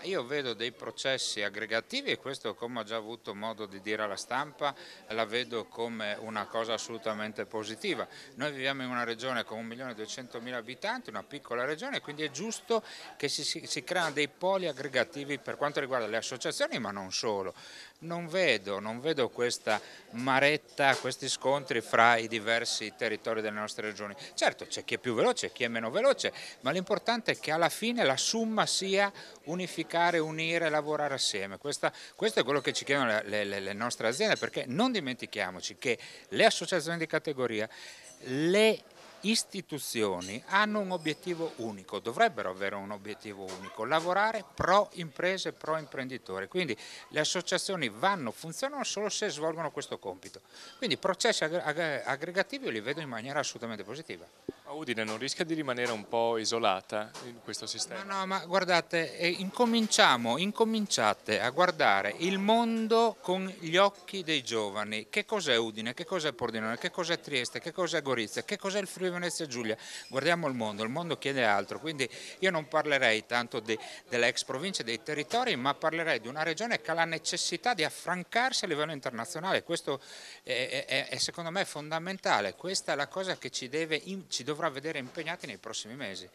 Ah, io vedo dei processi aggregativi e questo, come ho già avuto modo di dire alla stampa, la vedo come una cosa assolutamente positiva. Noi viviamo in una regione con 1.200.000 abitanti, una piccola regione, quindi è giusto che si, si, si creano dei poli aggregativi per quanto riguarda le associazioni, ma non solo. Non vedo, non vedo questa maretta, questi scontri fra i diversi territori delle nostre regioni. Certo, c'è chi è più veloce, chi è meno veloce, ma l'importante è che alla fine la somma sia unificata comunicare, unire, lavorare assieme. Questa, questo è quello che ci chiedono le, le, le nostre aziende perché non dimentichiamoci che le associazioni di categoria, le istituzioni hanno un obiettivo unico, dovrebbero avere un obiettivo unico, lavorare pro imprese, pro imprenditore, quindi le associazioni vanno, funzionano solo se svolgono questo compito, quindi processi aggregativi io li vedo in maniera assolutamente positiva. Ma Udine non rischia di rimanere un po' isolata in questo sistema? No, no ma guardate, eh, incominciamo, incominciate a guardare il mondo con gli occhi dei giovani, che cos'è Udine, che cos'è Pordenone, che cos'è Trieste, che cos'è Gorizia, che cos'è il Friuli Venezia Giulia, guardiamo il mondo, il mondo chiede altro, quindi io non parlerei tanto de, dell'ex provincia e dei territori, ma parlerei di una regione che ha la necessità di affrancarsi a livello internazionale, questo è, è, è secondo me fondamentale, questa è la cosa che ci, deve, ci dovrà vedere impegnati nei prossimi mesi.